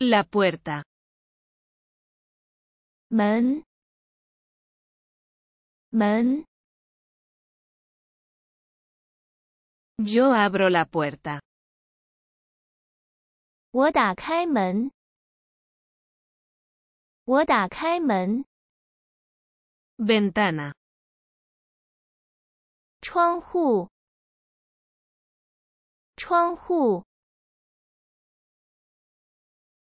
la puerta men men yo abro la puerta wo dakai men wo dakai ventana chuanghu chuanghu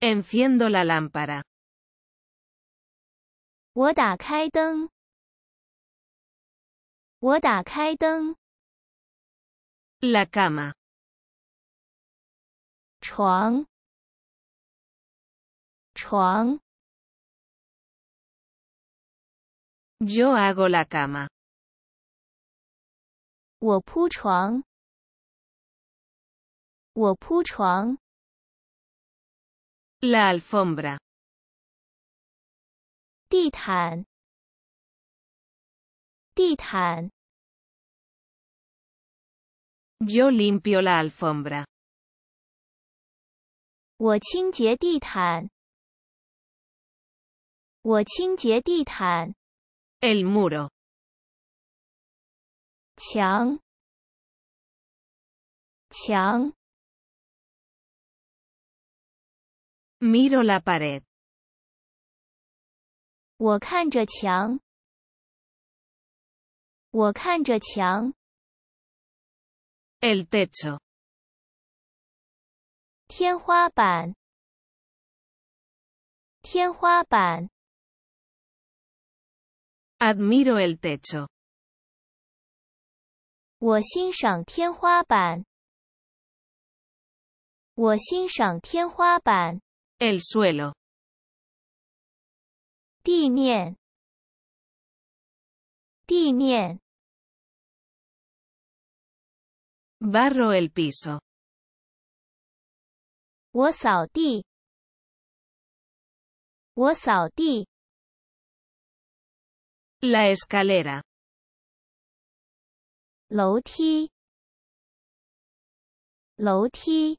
Enciendo la lámpara. la cama. Chuang. Chuang. Yo hago la cama. Wopu Chuang. Wopu Chuang. La alfombra. Dítan. Dítan. Yo limpio la alfombra. Wo qingjie dítan. Wo El muro. Qiang. Qiang. Miro la pared. Wo kan zhe qiang. El techo. Tian hua ban. Tian hua ban. Admiro el techo. Wo shang tian hua ban. shang tian hua ban. El suelo. Dimien. Dimien. Barro el piso. sao di. La escalera. Lou Louti.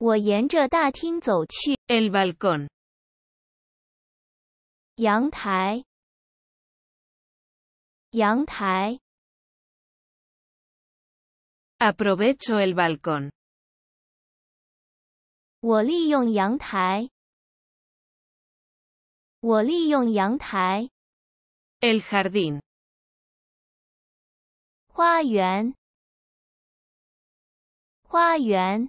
我沿着大厅走去。El balcón，阳台，阳台。Aprovecho el balcón，我利用阳台。我利用阳台。El jardín，花园，花园。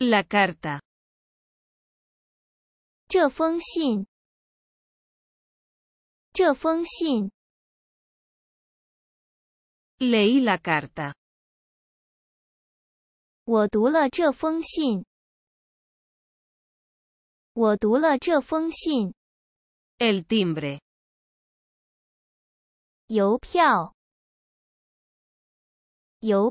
La carta Jo Fong xin Jo xin leí la carta wotula cho Fong xin Wotula cho el timbre Yo Piao Yo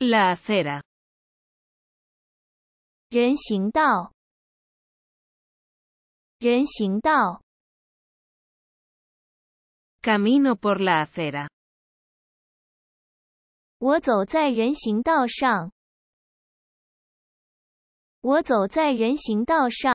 La acera，人行道，人行道，camino por la acera。我走在人行道上，我走在人行道上。